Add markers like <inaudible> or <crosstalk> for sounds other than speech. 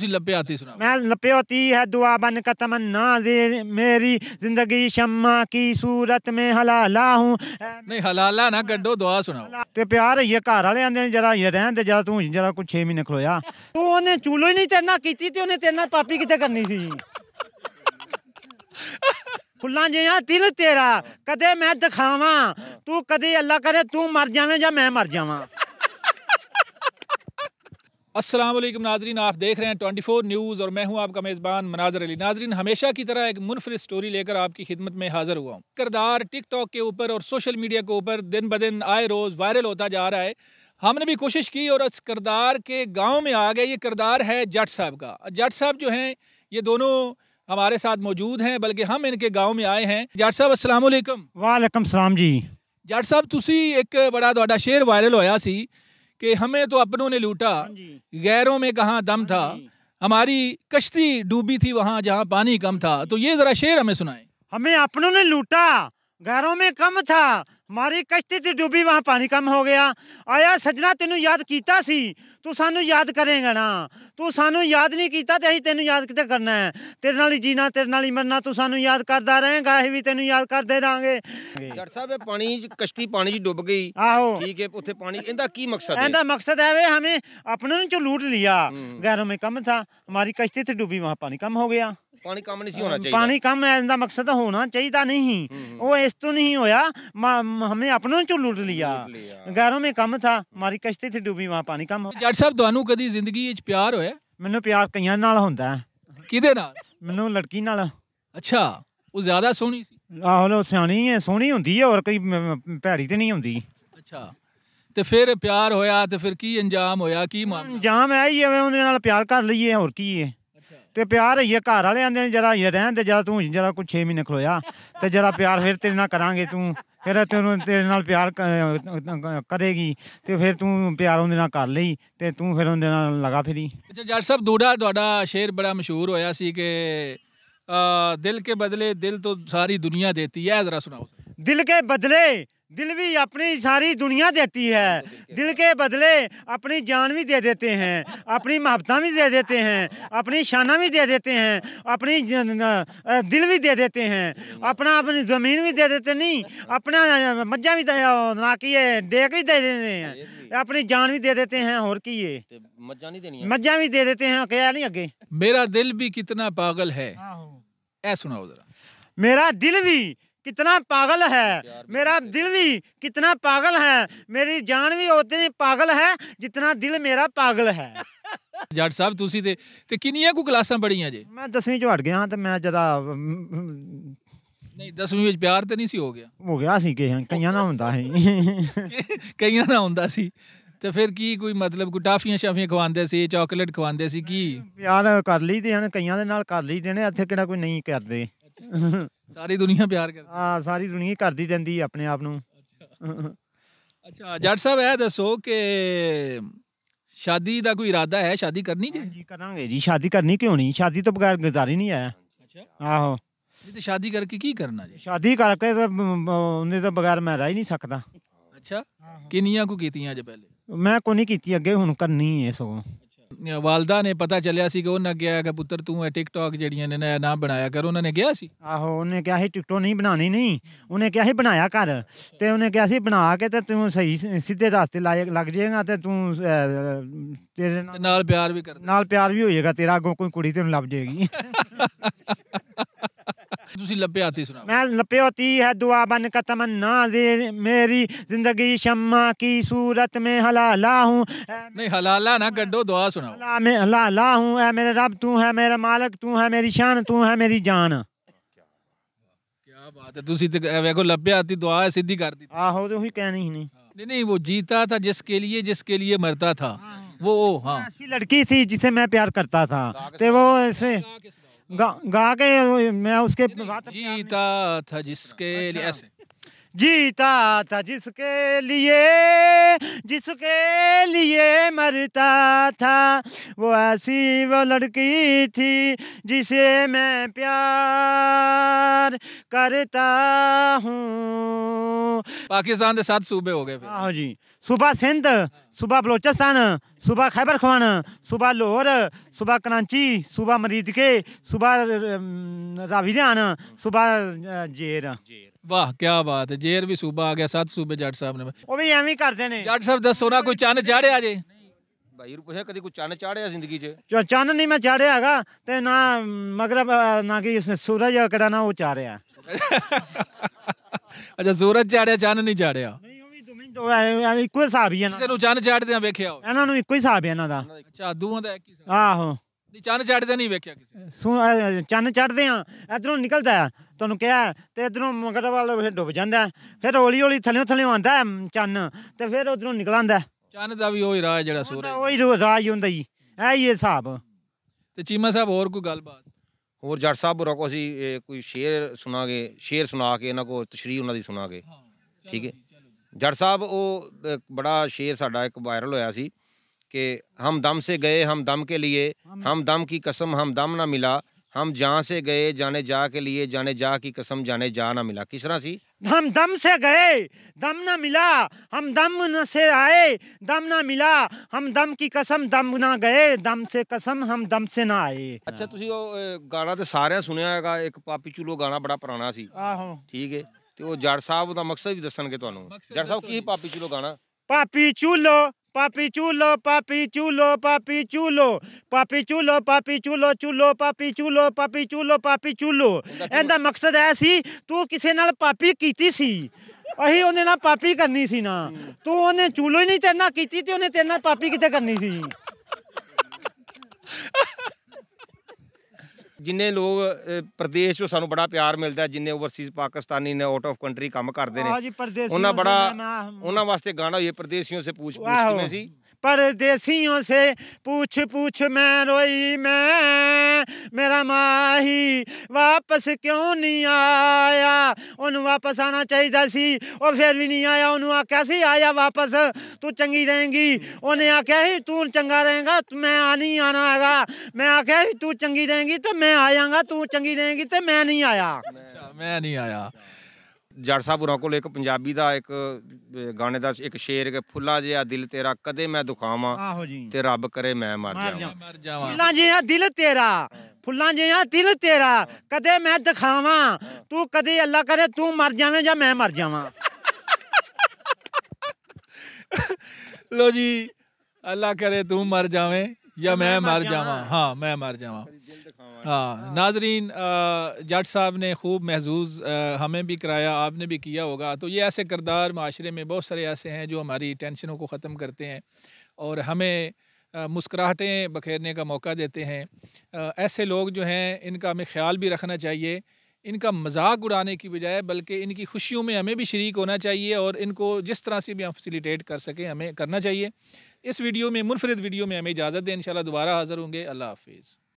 ਤੁਸੀਂ ਲੱਭਿਆ ਤੀ ਸੁਣਾ मैं लपयोती है दुआ बन का तमन्ना जे- मेरी जिंदगी शम्मा की सूरत में हलाला हूँ ਨਹੀਂ ਹਲਾਲਾ ਨਾ ਕੱਢੋ ਦੁਆ ਸੁਣਾਓ ते प्यार ये घर आह्ले आंदे न जरा ये रहन दे जरा तू जरा कुछ छे म्हीने खलोया तू उन्हें चूलो ही नहीं तेरे नाल कीती ते उन्हें तेरे नाल पापी किते करनी सी फुल्लां जिया तिल तेरा कदे मैं दिखावा तू कदे अल्लाह करे तू मर जावे या मैं मर जावा असलम नाजरीन आप देख रहे हैं 24 न्यूज़ और मैं हूं आपका मेज़बान मनाजर अली नाजरीन हमेशा की तरह एक मुनफर स्टोरी लेकर आपकी खिदमत में हाज़िर हुआ हूं किरदार टिकटॉक के ऊपर और सोशल मीडिया के ऊपर दिन ब दिन आए रोज़ वायरल होता जा रहा है हमने भी कोशिश की और इस किरदार के गाँव में आ गए ये किरदार है जट साहब का जट साहब जो हैं ये दोनों हमारे साथ मौजूद हैं बल्कि हम इनके गाँव में आए हैं जट साहब असलम वालेकम सलाम जी जट साहब तुम एक बड़ा शेर वायरल होया सी कि हमें तो अपनों ने लूटा हाँ गैरों में कहाँ दम हाँ था हमारी कश्ती डूबी थी वहाँ जहाँ पानी कम था तो ये जरा शेर हमें सुनाए हमें अपनों ने लूटा घरों ਮੇ ਕਮ ਥਾ ਮਾਰੀ ਕਸ਼ਤੀ ਤੇ ਡੁੱਬੀ ਵਾਂ ਪਾਣੀ ਕਮ ਹੋ ਗਿਆ ਆਇਆ ਸਜਣਾ ਤੈਨੂੰ ਯਾਦ ਕੀਤਾ ਸੀ ਤੂੰ ਸਾਨੂੰ ਯਾਦ ਕਰੇਂਗਾ ਨਾ ਤੂੰ ਸਾਨੂੰ ਯਾਦ ਨਹੀਂ ਕੀਤਾ ਤੇ ਅਸੀਂ ਤੈਨੂੰ ਯਾਦ ਕਿਤੇ ਕਰਨਾ ਹੈ ਤੇਰੇ ਨਾਲ ਹੀ ਜੀਣਾ ਤੇਰੇ ਨਾਲ ਹੀ ਮਰਨਾ ਤੂੰ ਸਾਨੂੰ ਯਾਦ ਕਰਦਾ ਰਹੇਂਗਾ ਅਸੀਂ ਵੀ ਤੈਨੂੰ ਯਾਦ ਕਰਦੇ ਰਾਂਗੇ ਡਾਕਟਰ ਸਾਹਿਬ ਇਹ ਪਾਣੀ ਕਸ਼ਤੀ ਪਾਣੀ 'ਚ ਡੁੱਬ ਗਈ ਆਹੋ ਠੀਕ ਹੈ ਉੱਥੇ ਪਾਣੀ ਇਹਦਾ ਕੀ ਮਕਸਦ ਹੈ ਇਹਦਾ ਮਕਸਦ ਹੈ ਵੇ ਹਮੇ ਆਪਣੇ ਨੂੰ ਚੋ ਲੂਟ ਲਿਆ ਗੈਰੋਂ ਮੇ ਕਮ ਥਾ ਮਾਰੀ ਕਸ਼ਤੀ ਤੇ ਡੁੱਬੀ ਵਾਂ ਪਾਣੀ ਕਮ ਹੋ ਗਿਆ ਪਾਣੀ ਕੰਮ ਨਹੀਂ ਸੀ ਹੋਣਾ ਚਾਹੀਦਾ ਪਾਣੀ ਕੰਮ ਐਂ ਦਾ ਮਕਸਦ ਹੋਣਾ ਚਾਹੀਦਾ ਨਹੀਂ ਉਹ ਇਸ ਤੋਂ ਨਹੀਂ ਹੋਇਆ ਹਮੇ अपनों चो ਲੁੱਟ ਲਿਆ गैरों ਮੇ ਕੰਮ ਥਾ ਮਾਰੀ ਕਸ਼ਤੀ ਤੇ ਡੁੱਬੀ ਵਾ ਪਾਣੀ ਕੰਮ ਜੱਟ ਸਾਹਿਬ ਤੁਹਾਨੂੰ ਕਦੀ ਜ਼ਿੰਦਗੀ ਵਿੱਚ ਪਿਆਰ ਹੋਇਆ ਮੈਨੂੰ ਪਿਆਰ ਕਈਆਂ ਨਾਲ ਹੁੰਦਾ ਹੈ ਕਿਹਦੇ ਨਾਲ ਮੈਨੂੰ ਲੜਕੀ ਨਾਲ ਅੱਛਾ ਉਹ ਜ਼ਿਆਦਾ ਸੋਹਣੀ ਸੀ ਆਹੋ ਲੋ ਸਿਆਣੀ ਹੈ ਸੋਹਣੀ ਹੁੰਦੀ ਹੈ ਹੋਰ ਕੋਈ ਭੈੜੀ ਤੇ ਨਹੀਂ ਹੁੰਦੀ ਅੱਛਾ ਤੇ ਫਿਰ ਪਿਆਰ ਹੋਇਆ ਤੇ ਫਿਰ ਕੀ ਅੰਜਾਮ ਹੋਇਆ ਕੀ ਮਾਮਲਾ ਅੰਜਾਮ ਹੈ ਹੀ ਐਵੇਂ ਉਹਦੇ ਨਾਲ ਪਿਆਰ ਕਰ ਲਈਏ ਹੋਰ ਕੀ ਹੈ ਤੇ ਪਿਆਰ ਹੀ ਘਰ ਵਾਲੇ ਆਂਦੇ ਨੇ ਜਰਾ ਇਹ ਰਹਿਣ ਦੇ ਜਰਾ ਤੂੰ ਜਰਾ ਕੁ 6 ਮਹੀਨੇ ਖਲੋਇਆ ਤੇ ਜਰਾ ਪਿਆਰ ਫਿਰ ਤੇਰੇ ਨਾਲ ਕਰਾਂਗੇ ਤੂੰ ਫਿਰ ਤੈਨੂੰ ਤੇਰੇ ਨਾਲ ਪਿਆਰ ਕਰੇਗੀ ਤੇ ਫਿਰ ਤੂੰ ਪਿਆਰ ਉਹਦੇ ਨਾਲ ਕਰ ਲਈ ਤੇ ਤੂੰ ਫਿਰ ਉਹਦੇ ਨਾਲ ਲਗਾ ਫਿਰੀ ਅੱਛਾ ਜੱਟ ਸਾਹਿਬ ਦੂੜਾ ਤੁਹਾਡਾ ਸ਼ੇਰ ਬੜਾ ਮਸ਼ਹੂਰ ਹੋਇਆ ਸੀ ਕਿ ਦਿਲ ਕੇ ਬਦਲੇ ਦਿਲ ਤੋਂ ਸਾਰੀ ਦੁਨੀਆ ਦੇਤੀ ਹੈ ਜ਼ਰਾ ਸੁਣਾਓ ਦਿਲ ਕੇ ਬਦਲੇ दिल भी अपनी सारी दुनिया देती <laughs> है दिल के बदले अपनी जान भी दे देते हैं अपनी महब्ता भी दे देते हैं अपनी शाना भी दे देते हैं अपनी दिल भी दे देते हैं अपना अपनी ज़मीन भी दे देते नहीं अपना मज्जा भी ना कि डेक भी दे देते हैं हाँ, अपनी जान भी दे देते हैं और की ये मज्जा भी दे देते हैं क्या नहीं अगे मेरा दिल भी कितना पागल है ऐ सुनाओ जरा मेरा दिल भी कितना पागल है मेरा दिल भी कितना पागल है मेरी जान भी उतनी ਪਾਗਲ ਹੈ ਜਿਤਨਾ ਦਿਲ ਮੇਰਾ ਪਾਗਲ ਹੈ <laughs> ਜੱਟ ਸਾਹਿਬ ਤੁਸੀਂ ਤੇ ਤੇ ਕਿੰਨੀਆਂ ਕੋ ਕਲਾਸਾਂ ਪੜੀਆਂ ਜੇ ਮੈਂ 10ਵੀਂ ਚ ਹਟ ਗਿਆ ਹਾਂ ਤੇ ਮੈਂ ਜਦਾ ਨਹੀਂ 10ਵੀਂ ਵਿੱਚ ਪਿਆਰ ਤੇ ਨਹੀਂ ਸੀ ਹੋ ਗਿਆ ਹੋ ਗਿਆ ਸੀ ਕਿ ਕਈਆਂ ਨਾਲ ਹੁੰਦਾ ਸੀ <laughs> ਕਈਆਂ ਨਾਲ ਹੁੰਦਾ ਸੀ ਤੇ ਫਿਰ ਕੀ ਕੋਈ ਮਤਲਬ ਕੋ ਟਾਫੀਆਂ ਸ਼ਾਫੀਆਂ ਖਵਾਉਂਦੇ ਸੀ ਚਾਕਲੇਟ ਖਵਾਉਂਦੇ ਸੀ ਕੀ ਪਿਆਰ ਕਰ ਲਈ ਤੇ ਹਨ ਕਈਆਂ ਦੇ ਨਾਲ ਕਰ ਲਈਦੇ ਨੇ ਇੱਥੇ ਕਿਹੜਾ ਕੋਈ ਨਹੀਂ ਕਰਦੇ ਸਾਰੀ ਦੁਨੀਆ ਪਿਆਰ ਕਰਦੀ ਹਾਂ ਸਾਰੀ ਦੁਨੀਆ ਕਰਦੀ ਜਾਂਦੀ ਆਪਣੇ ਆਪ ਨੂੰ ਅੱਛਾ ਜੱਟ ਸਾਹਿਬ ਇਹ ਦੱਸੋ ਕਿ ਸ਼ਾਦੀ ਦਾ ਕੋਈ ਇਰਾਦਾ ਹੈ ਸ਼ਾਦੀ ਕਰਨੀ ਜੀ ਜੀ ਕਰਾਂਗੇ ਜੀ ਸ਼ਾਦੀ ਕਰਨੀ ਕਿਉਂ ਨਹੀਂ ਸ਼ਾਦੀ ਤੋਂ ਬਗੈਰ ਗੁਜ਼ਾਰੀ ਨਹੀਂ ਆਇਆ ਅੱਛਾ ਆਹੋ ਜੀ ਤੇ ਸ਼ਾਦੀ ਕਰਕੇ ਕੀ ਕਰਨਾ ਜੀ ਸ਼ਾਦੀ ਕਰਕੇ ਤਾਂ ਉਹਨੇ ਤਾਂ ਬਗੈਰ ਮੈਂ ਰਹਿ ਨਹੀਂ ਸਕਦਾ ਅੱਛਾ ਕਿੰਨੀਆਂ ਕੋ ਕੀਤੀਆਂ ਅਜੇ ਪਹਿਲੇ ਮੈਂ ਕੋਈ ਨਹੀਂ ਕੀਤੀ ਅੱਗੇ ਹੁਣ ਕਰਨੀ ਹੈ ਸਗੋਂ ਵਾਲਦਾ ਨੇ ਪਤਾ ਚੱਲਿਆ ਸੀ ਕਿ ਉਹਨਾਂ ਕਿਹਾ ਕਿ ਪੁੱਤਰ ਤੂੰ ਇਹ ਟਿਕਟੌਕ ਜਿਹੜੀਆਂ ਨੇ ਨਾ ਨਾ ਬਣਾਇਆ ਕਰ ਉਹਨਾਂ ਨੇ ਕਿਹਾ ਸੀ ਆਹੋ ਉਹਨੇ ਕਿਹਾ ਸੀ ਟਿਕਟੌਕ ਨਹੀਂ ਬਣਾਣੀ ਨਹੀਂ ਉਹਨੇ ਕਿਹਾ ਸੀ ਬਣਾਇਆ ਕਰ ਤੇ ਉਹਨੇ ਕਿਹਾ ਸੀ ਬਣਾ ਕੇ ਤੇ ਤੂੰ ਸਹੀ ਸਿੱਧੇ ਰਸਤੇ ਲੱਗ ਜਾਏਗਾ ਤੇ ਤੂੰ ਤੇਰੇ ਨਾਲ ਪਿਆਰ ਵੀ ਕਰ ਨਾਲ ਪਿਆਰ ਵੀ ਹੋਏਗਾ ਤੇਰਾ ਅੱਗੋਂ ਕੋਈ ਕੁੜੀ ਤੈਨੂੰ ਲੱਭ ਜਾਏਗੀ <laughs> ਤੁਸੀਂ ਲੱਭੇ है दुआ बन का तमन्ना ਨਹੀਂ ਹਲਾਲਾ ਨਾ ਦੁਆ ਕੀ ਬਾਤ ਹੈ ਤੁਸੀਂ ਤੇ ਵੇਖੋ ਦੁਆ ਸਿੱਧੀ ਕਰ ਦਿੱਤੀ आहो कहनी नहीं वो जीता था जिसके लिए जिसके लिए मरता था हाँ। वो हाँ ऐसी लड़की थी जिसे मैं प्यार करता था वो ऐसे गा, के मैं उसके जीता था जिसके अच्छा। लिए ऐसे जीता था जिसके लिए जिसके लिए मरता था वो ऐसी वो लड़की थी जिसे मैं प्यार करता हूँ पाकिस्तान के साथ सूबे हो गए हाँ जी सुबह हाँ। सिंध सूबा बलोचिस्तान सूबा खैबर खवान सूबा लाहौर सूबा कराची सूबा मरीदके सूबा रावीरान सूबा जेर वाह क्या बात है जेर भी सूबा आ गया सात सूबे जट साहब ने ਉਹ ਵੀ ਐਵੇਂ ਹੀ ਕਰਦੇ ਨੇ ਜੱਟ ਸਾਹਿਬ ਦੱਸੋ ਨਾ ਕੋਈ ਚੰਨ ਚਾੜਿਆ ਜੇ ਭਾਈ ਨੂੰ ਪੁੱਛਿਆ ਕਦੀ ਕੋਈ ਚੰਨ ਚਾੜਿਆ ਜ਼ਿੰਦਗੀ 'ਚ ਚ- ਚੰਨ ਨਹੀਂ ਮੈਂ ਚਾੜਿਆ ਹੈਗਾ ਤੇ ਨਾ ਮਗਰਬ ਅ, ਨਾ ਕਿ ਉਸ- ਸੂਰਜ ਕਿਹੜਾ ਨਾ ਉਹ ਚਾੜਿਆ ਅੱਛਾ ਸੂਰਜ ਚਾੜਿਆ ਚੰਨ ਨਹੀਂ ਚਾੜਿਆ ਐਵੇਂ ਇੱਕੋ ਹੀ ਹਿਸਾਬ ਹੀ ਇਹਨਾਂ ਦਾ। ਤੈਨੂੰ ਚੰਨ ਚੜਦਿਆਂ ਵੇਖਿਆ ਹੋਵੇ ਇਹਨਾਂ ਨੂੰ ਇੱਕੋ ਹੀ ਹਿਸਾਬ ਹੈ ਇਹਨਾਂ ਦਾ ਅੱਛਾ ਦੂਆਂ ਦਾ ਇੱਕ ਹੀ ਸਾਲ ਆਹੋ ਨਹੀਂ ਚੰਨ ਚੜਦਿਆਂ ਨਹੀਂ ਵੇਖਿਆ ਕਿਸੇ ਨੇ। ਚੰਨ ਚੜਦੇ ਆ ਇਧਰੋਂ ਨਿਕਲਦਾ ਹੈ ਤੁਹਾਨੂੰ ਕਿਹਾ ਤੇ ਇਧਰੋਂ ਮਗਰ ਵੱਲ ਡੁੱਬ ਜਾਂਦਾ ਫਿਰ ਹੌਲੀ ਹੌਲੀ ਥੱਲੇ ਥੱਲੇ ਆਉਂਦਾ ਚੰਨ ਤੇ ਫਿਰ ਉਧਰੋਂ ਨਿਕਲ ਆਉਂਦਾ ਚੰਨ ਦਾ ਵੀ ਉਹੀ ਰਾਹ ਜਿਹੜਾ ਸੂਰਜ ਉਹੀ ਰੋ- ਰਾਜ ਹੁੰਦਾ ਜੀ ਇਹ ਹੀ ਹਿਸਾਬ ਤੇ ਚੀਮਾ ਸਾਹਿਬ ਹੋਰ ਕੋਈ ਗੱਲਬਾਤ ਹੋਰ ਜੱਟ ਸਾਹਿਬ ਹੋਰਾਂ ਕੋ ਅਸੀਂ ਕੋਈ ਸ਼ੇਰ ਸੁਣਾਗੇ ਸ਼ੇਰ ਸੁਣਾ ਕੇ ਇਹਨਾਂ ਕੋ ਤਸ਼ਰੀਹ ਉਹਨਾਂ ਦੀ ਸੁਣਾਗੇ ਠੀਕ ਹੈ ਜੱਟ ਸਾਹਿਬ ਉਹ बड़ा ਸ਼ੇਰ ਸਾਡਾ ਇੱਕ ਵਾਇਰਲ ਹੋਇਆ कि हम दम से गए हम दम के लिए हम दम की कसम हम दम ना मिला हम जहाँ से गए जाने जा के लिए जाने जा की कसम जाने जा ना मिला किस तरह सी हम दम से गए दम ना मिला हम दम न से आए दम ना मिला हम दम की कसम दम ना गए दम से कसम हम दम से ना आए अच्छा ਤੁਸੀਂ ਉਹ ਗਾਣਾ ਤੇ ਸਾਰਿਆਂ ਸੁਣਿਆ ਹੈਗਾ ਇੱਕ ਪਾਪੀ ਚੂਲੋ ਗਾਣਾ ਬੜਾ ਪੁਰਾਣਾ ਸੀ ਆਹੋ ਤੇ ਉਹ ਜੜ ਸਾਹਿਬ ਦਾ ਮਕਸਦ ਵੀ ਦੱਸਣਗੇ ਤੁਹਾਨੂੰ ਜੜ ਸਾਹਿਬ ਕੀ ਪਾਪੀ ਚੂਲੋ ਗਾਣਾ ਪਾਪੀ ਚੂਲੋ ਪਾਪੀ ਚੂਲੋ ਪਾਪੀ ਚੂਲੋ ਪਾਪੀ ਚੂਲੋ ਪਾਪੀ ਚੂਲੋ ਪਾਪੀ ਚੂਲੋ ਚੂਲੋ ਪਾਪੀ ਚੂਲੋ ਪਾਪੀ ਚੂਲੋ ਪਾਪੀ ਚੂਲੋ ਇਹਦਾ ਮਕਸਦ ਐ ਸੀ ਤੂੰ ਕਿਸੇ ਨਾਲ ਪਾਪੀ ਕੀਤੀ ਸੀ ਅਹੀਂ ਉਹਨੇ ਨਾਲ ਪਾਪੀ ਕਰਨੀ ਸੀ ਨਾ ਤੂੰ ਉਹਨੇ ਚੂਲੋ ਹੀ ਨਹੀਂ ਤੇਰੇ ਨਾਲ ਕੀਤੀ ਤੇ ਉਹਨੇ ਤੇਰੇ ਨਾਲ ਪਾਪੀ ਕਿੱਥੇ ਕਰਨੀ ਸੀ ਜਿੰਨੇ ਲੋਕ ਪ੍ਰਦੇਸ਼ ਚੋਂ ਸਾਨੂੰ ਬੜਾ ਪਿਆਰ ਮਿਲਦਾ ਜਿੰਨੇ ਓਵਰਸੀਜ਼ ਪਾਕਿਸਤਾਨੀ ਨੇ ਆਊਟ ਆਫ ਕੰਟਰੀ ਕੰਮ ਕਰਦੇ ਨੇ ਉਹਨਾਂ ਬੜਾ ਉਹਨਾਂ ਵਾਸਤੇ ਗਾਣਾ ਹੋਇਆ ਪ੍ਰਦੇਸ਼ੀਆਂ ਸੇ ਪੁੱਛ ਪੁੱਛ ਕਿਵੇਂ ਸੀ परदेसियों से पूछ पूछ मैं रोई मैं मेरा माही वापस क्यों नहीं आया उन्होंने वापस आना चाहिए सी और फिर भी नहीं आया उन्होंने आख्या सी आया वापस तू चंगी रहेंगी उन्हें आख्या ही तू चंगा रहेगा तो मैं नहीं आना है मैं आख्या ही तू चंगी रहेंगी तो मैं आयांगा तू चंगी रहेंगी तो मैं नहीं आया मैं नहीं आया ਜੜ ਸਾਹਿਬ ਕੋਲ ਇੱਕ ਪੰਜਾਬੀ ਦਾ ਇੱਕ ਗਾਣੇ ਦਾ ਇੱਕ ਸ਼ੇਰ ਕਿ ਫੁੱਲਾ ਜਿਹਾ ਦਿਲ ਤੇਰਾ ਕਦੇ ਮੈਂ ਦੁਖਾਵਾਂ ਤੇ ਰੱਬ ਕਰੇ ਮੈਂ ਮਰ ਜਾਵਾਂ ਫੁੱਲਾਂ ਜਿਹਾ ਦਿਲ ਤੇਰਾ ਫੁੱਲਾਂ ਜਿਹਾ ਦਿਲ ਤੇਰਾ ਕਦੇ ਮੈਂ ਦਿਖਾਵਾਂ ਤੂੰ ਕਦੇ ਅੱਲਾ ਕਰੇ ਤੂੰ ਮਰ ਜਾਵੇਂ ਜਾਂ ਮੈਂ ਮਰ ਜਾਵਾਂ ਲੋ ਜੀ ਅੱਲਾ ਕਰੇ ਤੂੰ ਮਰ ਜਾਵੇਂ या तो मैं मर जावा हाँ मैं मर जावा हाँ नाजरीन जट साहब ने खूब महजूज हमें भी कराया आपने भी किया होगा तो ये ऐसे करदार माशरे में बहुत सारे ऐसे हैं जो हमारी टेंशनों को ख़त्म करते हैं और हमें मुस्कराहटें बखेरने का मौका देते हैं ऐसे लोग जो हैं इनका हमें ख्याल भी रखना चाहिए इनका मजाक उड़ाने की बजाय बल्कि इनकी खुशियों में हमें भी शरीक होना चाहिए और इनको जिस तरह से भी हम फैसिलिटेट कर सकें हमें करना चाहिए इस वीडियो में मुनफरद वीडियो में हमें इजाज़त दें इन दोबारा हाज़िर होंगे अल्लाह हाफिज़